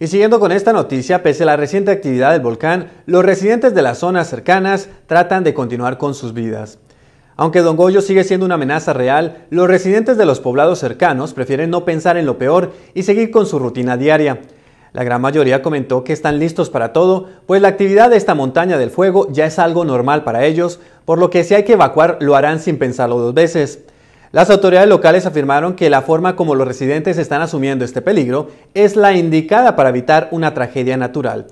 Y siguiendo con esta noticia, pese a la reciente actividad del volcán, los residentes de las zonas cercanas tratan de continuar con sus vidas. Aunque Don Goyo sigue siendo una amenaza real, los residentes de los poblados cercanos prefieren no pensar en lo peor y seguir con su rutina diaria. La gran mayoría comentó que están listos para todo, pues la actividad de esta montaña del fuego ya es algo normal para ellos, por lo que si hay que evacuar lo harán sin pensarlo dos veces. Las autoridades locales afirmaron que la forma como los residentes están asumiendo este peligro es la indicada para evitar una tragedia natural.